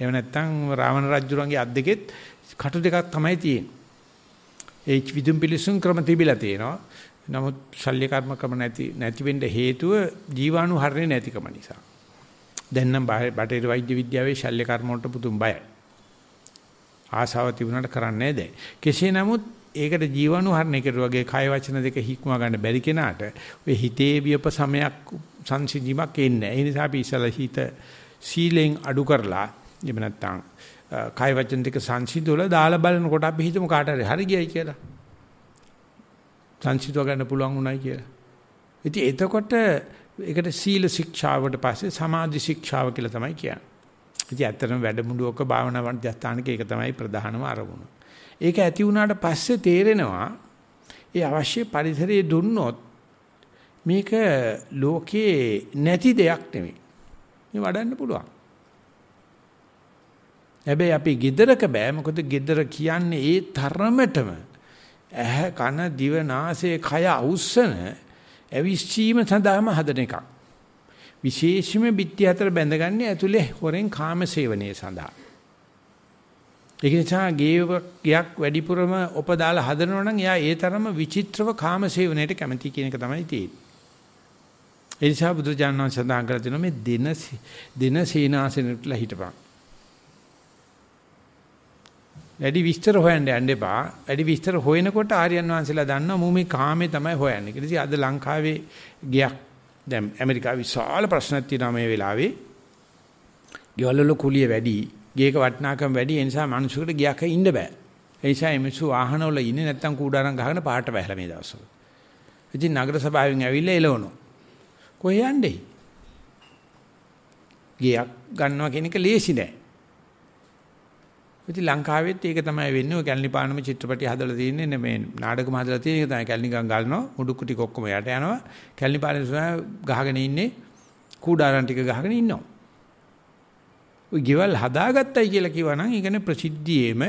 එහෙම නැත්නම් රාවණ රජුරන්ගේ අත් දෙකෙත් කටු දෙකක් තමයි තියෙන්නේ. ඒ විදුම් පිලිසුම් ක්‍රම තිබිලා තියෙනවා. නමුත් ශල්‍ය කර්ම ක්‍රම නැති නැති වෙන්න හේතුව ජීවාණු හරණේ නැතිකම නිසා. දැන් නම් බටේර වෛද්‍ය විද්‍යාවේ ශල්‍ය කර්ම වලට පුදුම බයයි. ආසාව තිබුණාට කරන්නේ නැහැ. කෙසේ නමුත් ඒකට ජීවාණු හරණය කරුවා වගේ කය වචන දෙක හික්මවා ගන්න බැරි කෙනාට ඔය හිතේ විප සමයක් සංසිඳීමක් එන්නේ නැහැ. ඒ නිසා අපි ඉස්සලා හිත සීලෙන් අඩු කරලා එහෙම නැත්නම් කය වචන දෙක සංසිඳුල දාලා බලනකොට අපි හිතමු කාට හරි හරි ගියයි කියලා. සංසිඳව ගන්න පුළුවන් උනායි කියලා. ඉතින් එතකොට ඒකට සීල ශික්ෂාවට පස්සේ සමාධි ශික්ෂාව කියලා තමයි කියන්නේ. ඉතින් ඇත්තටම වැඩමුළුවක භාවනා වන්දිස්ථානක ඒක තමයි ප්‍රධානම අරමුණ. ඒක ඇති වුණාට පස්සේ තේරෙනවා ඒ අවශ්‍ය පරිසරය දුන්නොත් මේක ලෝකේ නැති දෙයක් නෙමෙයි. මේ වඩන්න පුළුවන්. හැබැයි අපි ගෙදරක බෑ මොකද ගෙදර කියන්නේ ඒ තරමටම ඇහ කන දිව නාසය කය අවුස්සන ඇවිස්සීම සඳහාම හදන එකක්. විශේෂම බිත්ති හතර බැඳගන්නේ ඇතුලේ හොරෙන් කාමසේවනයේ සඳහා. ඒක නිසා ගේයක් වැඩිපුරම උපදාලා හදනවා නම් එයා ඒ තරම විචිත්‍රව කාමසේවනයට කැමති කියන එක තමයි තියෙන්නේ. ඒ නිසා බුදුජානක සඳහන් කරලා තියෙනවා මේ දින දින සීනාසනෙට හිටපන්. වැඩි විස්තර හොයන්න යන්න එපා. වැඩි විස්තර හොයනකොට ආර්යයන් වහන්සේලා දන්නවා මූ මේ කාමේ තමයි හොයන්නේ. ඊට පස්සේ අද ලංකාවේ ගියක් දැන් ඇමරිකාවේ විශාල ප්‍රශ්නක් තියෙනවා මේ වෙලාවේ. ගෙවල් වල කුලිය වැඩි, ගේක වටිනාකම වැඩි. ඒ නිසා මිනිසුන්ට ගියක ඉන්න බෑ. ඒ නිසා මිනිස්සු වාහන වල ඉන්නේ නැත්තම් කූඩාරම් ගහගෙන පාට වැහලා මේ දවස්වල. ඉතින් නගර සභාවෙන් ඇවිල්ලා එළවනවා. කොහේ යන්නේ? ගියක් ගන්නවා කියන එක ලේසි නෑ. ඉතින් ලංකාවෙත් ඒක තමයි වෙන්නේ. ඔය කැලණි පානම චිත්‍රපටි හදලා තියෙන්නේ මේ නාටකම හදලා තියෙන එක තමයි කැලණි ගම් ගන්නෝ උඩුකු ටික ඔක්කොම යට යනවා. කැලණි පානේ සුවය ගහගෙන ඉන්නේ කූඩාරන් ටික ගහගෙන ඉන්නවා. ඔය ගෙවල් හදාගත්තයි කියලා කිව්වනම් ඒ කියන්නේ ප්‍රසිද්ධියේම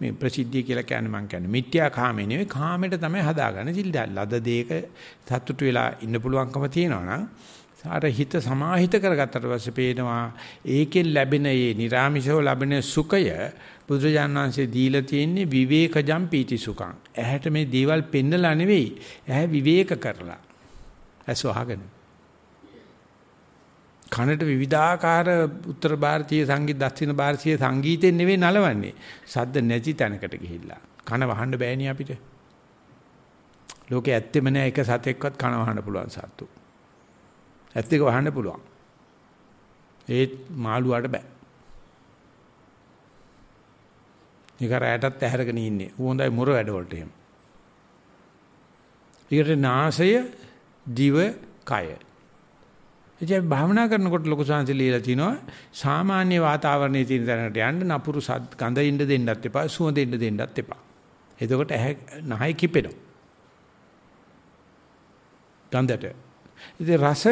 මේ ප්‍රසිද්ධිය කියලා කියන්නේ මං කියන්නේ මිත්‍යා කාමේ නෙවෙයි කාමයට තමයි හදාගන්නේ. ඉතින් ලද දෙයක සතුටු වෙලා ඉන්න පුළුවන්කම තියෙනවා නම් අර හිත සමාහිත කරගත්තට පස්සේ පේනවා ඒකෙන් ලැබෙන ඒ නිර්ාමිෂව ලැබෙන සුඛය බුදුරජාණන් වහන්සේ දීලා තියෙන්නේ විවේකජම් පීති සුඛං. ඇහැට මේ දේවල් පෙන්නලා නෙවෙයි. ඇහැ විවේක කරලා. ඇස වහගෙන. කනට විවිධාකාර උත්තර ಭಾರತೀಯ සංගීත දක්ෂිණ ಭಾರತೀಯ සංගීතයෙන් නෙවෙයි නලවන්නේ. සද්ද නැති තැනකට ගිහිල්ලා. කන වහන්න බෑනේ අපිට. ලෝකේ ඇත්තෙම නෑ එක සතෙක්වත් කන වහන්න පුළුවන් සත්තු. ඇත්ත එක වහන්න පුළුවන්. ඒත් මාළුවාට බෑ. ඊකරයටත් ඇහැරගෙන ඉන්නේ. ඌ හොඳයි මොර වැඩ වලට එහෙම. ඊට නාසය දිව කය. එදැයි භාවනා කරනකොට ලොකු සංසි ලියලා තිනවා සාමාන්‍ය වාතාවරණයේ තියෙන තැනකට යන්න නපුරු සත් ගඳ ඉන්න දෙන්නත් එපා සුවඳ ඉන්න දෙන්නත් එපා. එතකොට ඇහැ නහය කිපෙනවා. ගඳට. ඉතින් රස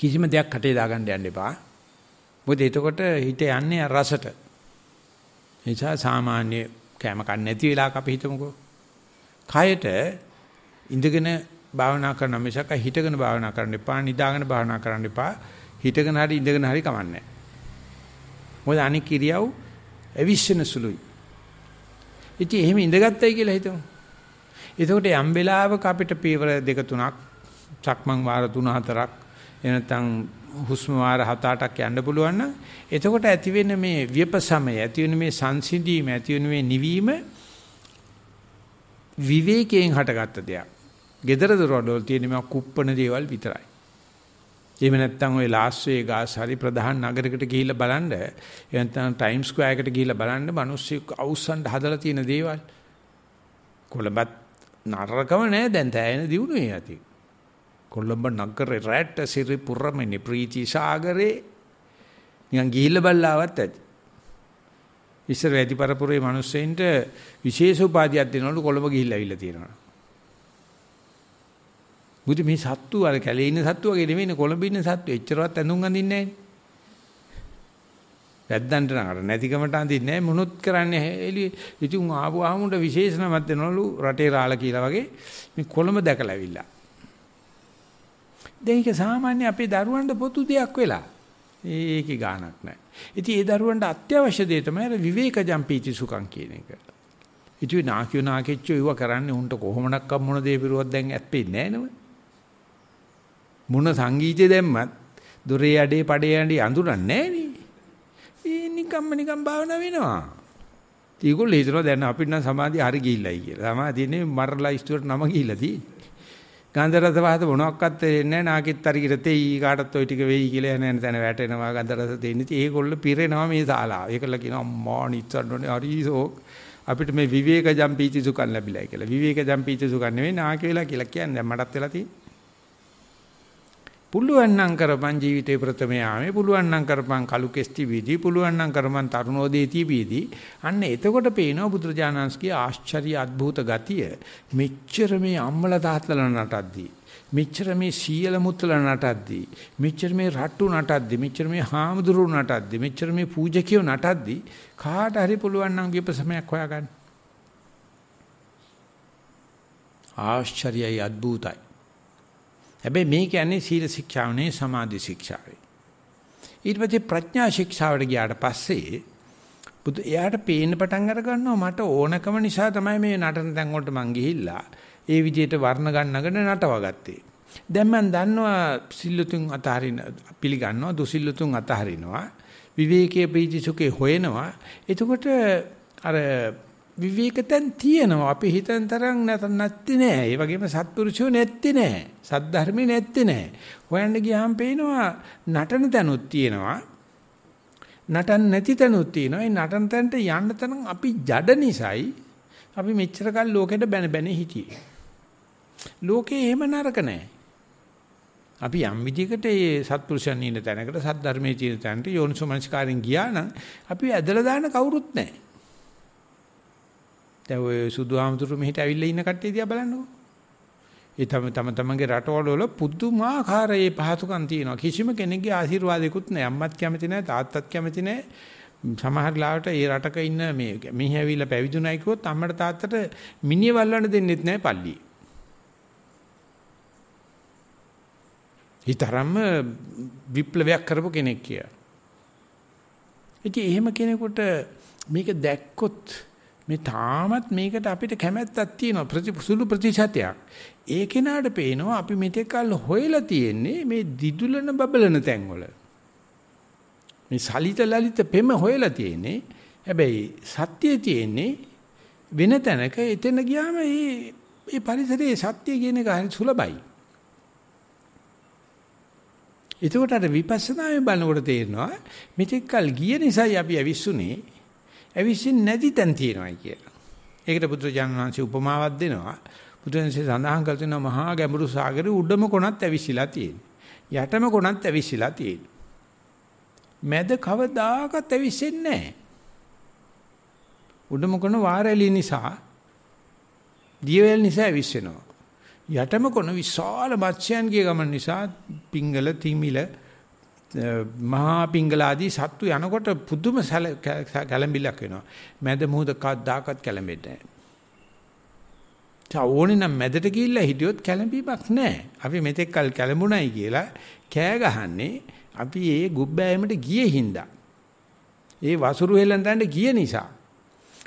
කිසිම දෙයක් කටේ දාගන්න යන්න එපා. මොකද එතකොට හිත යන්නේ රසට. එනිසා සාමාන්‍ය කැම කන්න නැති වෙලාවක අපි හිතමුකෝ. කයට ඉඳගෙන භාවනා කරන මිසක හිටගෙන භාවනා කරන්න එපා, නිදාගෙන භාවනා කරන්න එපා. හිටගෙන හරි ඉඳගෙන හරි කමන්නේ නැහැ. මොකද අනික් ක්‍රියාව අවිශ්වෙන සුළුයි. ඉතින් එහෙම ඉඳගත්තයි කියලා හිතමු. එතකොට යම් වෙලාවක අපිට පීවර දෙක තුනක්, චක්මන් වාර තුන හතරක් එනතන් හුස්ම වාර 7-8ක් යන්න පුළුවන් නම් එතකොට ඇති වෙන මේ ව්‍යපසමය ඇති වෙන මේ සංසිඳීම ඇති වෙන මේ නිවීම විවේකයෙන් හටගත්ත දෙයක්. gedara dorwadol තියෙන මේ කුප්පණ දේවල් විතරයි. එහෙම නැත්නම් ওই ලාස් වේගාස් හරි ප්‍රධාන නගරයකට ගිහිල්ලා බලන්න එහෙම නැත්නම් ටයිම් ස්ක්වයර් එකට ගිහිල්ලා බලන්න මිනිස්සු අවුස්සන් හදලා තියෙන දේවල් කොළඹත් නරකම නෑ දැන් තැයෙන දිනුනේ ඇති. කොළඹ නගරේ රැට සිරි පුරමෙනි ප්‍රීති සාගරේ නිකන් ගිහිල්ලා බල්ලාවත් ඇති. ඉස්සර වැඩි පරපුරේ මිනිස්සෙන්ට විශේෂ උපාධියක් දෙනවලු කොළඹ ගිහිල්ලා අවිල්ලා තියෙනවා. මුදි මේ සත්තු අර කැලේ ඉන්න සත්තු වගේ නෙමෙයිනේ කොළඹ ඉන්න සත්තු එච්චරවත් ඇඳුම් අඳින්නේ නැහැ. වැද්දන්ට නගර නැතිකමට අඳින්නේ නැහැ මොනොත් කරන්නේ එළිය. ඉතින් ආපු ආමුන්ට විශේෂ නමක් දෙනවලු රටේ රාළ කියලා වගේ මේ කොළඹ දැකලා අවිල්ලා. දැන් ඒක සාමාන්‍ය අපේ දරුවන්ට පොදු දෙයක් වෙලා. ඒකේ ගාණක් නැහැ. ඉතින් ඒ දරුවන්ට අත්‍යවශ්‍ය දේ තමයි අර විවේකජම් පීති සුඛම් කියන එක. ඉතින් නාකියෝ නාකෙච්චෝ ඒව කරන්නේ උන්ට කොහොමනක් මොන දේ පිරුවත් දැන් ඇත්පෙන්නේ නැහැ මොන සංගීතය දැම්මත් දොරේ යඩේ පඩේ යඩේ අඳුරන්නේ නැහැ නිකම්ම නිකම් භාවනා වෙනවා. ඒගොල්ලෝ හිතනවා දැන් අපිට නම් සමාධිය හරි ගිහිල්ලයි කියලා. සමාධියනේ මරලා ඉස්තුවට නම ගිහිල්ලා තියෙන්නේ. ගන්ධ රස පහස මොනක්වත් තේරෙන්නේ නැහැ. නාකිත් අරිකිර තෙයි කාටත් ওই ටික වෙයි කියලා යන යන තැන වැටෙනවා ගන්ධ රස දෙන්නේ. ඒගොල්ල පිරෙනවා මේ ශාලාව. ඒකල කියනවා අම්මා නිච්චන්නෝනේ හරිසෝක්. අපිට මේ විවේක ජම්පීති සුඛන් ලැබිලා කියලා. විවේක ජම්පීති සුඛන් නෙවෙයි නාකි වෙලා කියලා කියන්නේ. දැන් මටත් වෙලා තියෙන්නේ. පුළුවන් නම් කරපන් ජීවිතේ ප්‍රථම යාමේ පුළුවන් නම් කරපන් කලු කෙස්ටි වීදී පුළුවන් නම් කරපන් තරුණෝදේති වීදී අන්න එතකොට පේනවා බුදුරජාණන්ස්ගේ ආශ්චර්ය අద్භූත ගතිය මෙච්චර මේ අම්මල තාත්තල නටද්දී මෙච්චර මේ සීයල මුත්තල නටද්දී මෙච්චර මේ රට්ටු නටද්දී මෙච්චර මේ හාමුදුරු නටද්දී මෙච්චර මේ පූජකයෝ නටද්දී කාට හරි පුළුවන් නම් විපසමයක් හොයාගන්න ආශ්චර්යයි අద్භූතයි හැබැයි මේ කියන්නේ සීල ශික්ෂාවනේ සමාධි ශික්ෂාවේ. ඊට පස්සේ ප්‍රඥා ශික්ෂාවට ගියාට පස්සේ බුදු එයාට පේන්න පටන් අර ගන්නවා මට ඕනකම නිසා තමයි මේ නටන තැන් වලට මං ගිහිල්ලා ඒ විදිහට වර්ණ ගන්නගෙන නටවාගත්තේ. දැන් මම දන්නවා සිල්ලුතුන් අතහරින පිළිගන්නවා දුසිල්ලුතුන් අතහරිනවා විවේකයේ ප්‍රීති සුඛේ හොයනවා. එතකොට අර විවේක තැන් තියෙනවා. අපි හිතන තරම් නැත්තේ නෑ. ඒ වගේම සත්පුරුෂයෝ නැත්තේ නෑ. සද්ධර්මේ නැත්තේ නෑ. හොයන්න ගියාම පේනවා නටන තැනුත් තියෙනවා. නටන්න නැති තැනුත් තියෙනවා. ඒ නටන තැනට යන්න තරම් අපි ජඩ නිසායි අපි මෙච්චර කල් ලෝකෙට බැන බැන හිටියේ. ලෝකේ එහෙම නරක නෑ. අපි යම් විදිහකට මේ සත්පුරුෂයන් ඉන්න තැනකට සද්ධර්මයේ තියෙන තැනට යෝනිසෝමනස්කාරයෙන් ගියා නම් අපි ඇදලා දාන කවුරුත් නැහැ. දැන් ඔය සුදු ආමතුරු මෙහෙට ඇවිල්ලා ඉන්න කට්ටිය දිහා බලන්නකෝ. ඒ තම තම තමන්ගේ රටවල වල පුදුමාකාර ඒ පහසුකම් තියෙනවා. කිසිම කෙනෙක්ගේ ආශිර්වාදයක්වත් නැහැ. අම්මත් කැමති නැහැ, තාත්තත් කැමති නැහැ. සමහර ලාවට ඒ රටක ඉන්න මේ මෙහි ඇවිල්ලා පැවිදුණයි කිව්වොත් අම්මට තාත්තට මිනිහ වල්ලන්න දෙන්නෙත් නැහැ පල්ලිය. ඊතරම්ම විප්ලවයක් කරපු කෙනෙක් කියලා. ඉතින් එහෙම කෙනෙකුට මේක දැක්කොත් මේ තාමත් මේකට අපිට කැමැත්තක් තියෙනවා ප්‍රතිසුළු ප්‍රතිශතයක්. ඒ කෙනාට පේනවා අපි මෙතෙක්ල් හොයලා තියෙන්නේ මේ දිදුලන බබලන තැන්වල. මේ සලිත ලලිත පෙම හොයලා තියෙන්නේ. හැබැයි සත්‍යය තියෙන්නේ වෙන තැනක එතන ගියාම මේ මේ පරිසරයේ සත්‍ය කියන එක හරි සුලබයි. එතකොට අර විපස්සනාවේ බලනකොට තේරෙනවා මෙතෙක්කල් ගිය නිසායි අපි ඇවිස්සුනේ ඇවිසින් නැති තැන් තියෙනවා කියලා. ඒකට බුදුරජාණන් වහන්සේ උපමාවක් දෙනවා. බුදුරජාණන්සේ සඳහන් කර තියෙනවා මහා ගැඹුරු සාගරේ උඩම කොනත් ඇවිසිලා තියෙනවා. යටම කොනත් ඇවිසිලා තියෙනවා. මැද කවදාකවත් ඇවිස්සෙන්නේ නැහැ. උඩම කොන වාරැලි නිසා දියවැල් නිසා ඇවිස්සෙනවා. යටම කොන විශාල මත්ස්‍යයන්ගේ ගමන නිසා පිංගල තිමිල මහා පිංගලාදී සත්තු යනකොට පුදුම කැළඹිල්ලක් වෙනවා. මැද මුහුද කද්දාකත් කැළඹෙන්නේ නැහැ. ඕනේ නම් මැදට ගිහිල්ලා හිටියොත් කැළඹීමක් නැහැ. අපි මෙතෙක් කල් කැළඹුණයි කියලා කෑ ගහන්නේ අපි ඒ ගුබ්බෑයමට ගියේ හින්දා. ඒ වසුරු හෙලන්දන්ට ගිය නිසා.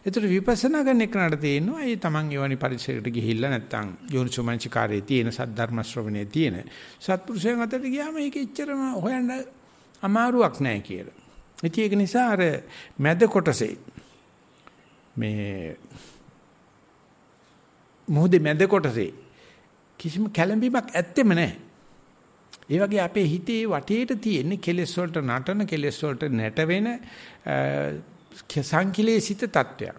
ඒතර විපස්සනා කරන එකට තේිනවා ඒ තමන් යවනි පරිසරයට ගිහිල්ලා නැත්තම් යෝනිසුමංචකාරයේ තියෙන සද්ධර්ම ශ්‍රවණයේ තියෙන සත්පුරුෂයන් අතරට ගියාම ඒක එච්චරම හොයන්න අමාරුවක් නැහැ කියලා. ඉතින් ඒක නිසා අර මැද කොටසේ මේ මොහොතේ මැද කොටසේ කිසිම කැළඹීමක් ඇත්තෙම නැහැ. ඒ වගේ අපේ හිතේ වටේට තියෙන කෙලෙස් වලට නටන කෙලෙස් වලට නැට වෙන සංකලේශිත තත්වයක්.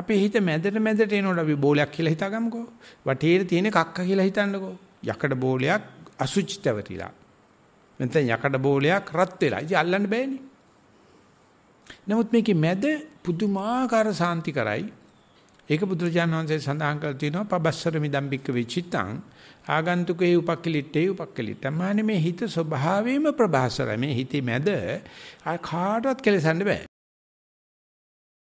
අපේ හිත මැදට මැදට එනකොට අපි බෝලයක් කියලා හිතාගමුකෝ. වටේට තියෙන කක්ක කියලා හිතන්නකෝ. යකඩ බෝලයක් අසුචිතව තියලා. නැත්නම් යකඩ බෝලයක් රත් වෙලා. ඉතින් අල්ලන්න බෑනේ. නමුත් මේකේ මැද පුදුමාකාර සාන්ති කරයි. ඒක බුදුරජාණන් වහන්සේ සඳහන් කර තිනවා පබස්සර මිදම්බික්ක වෙචිතං ආගන්තුකේ උපක්කලිටේ උපක්කලිට. මානේ මේ හිත ස්වභාවයෙන්ම ප්‍රභාසර මේ හිතේ මැද කාටවත් කෙලසන්න බෑ.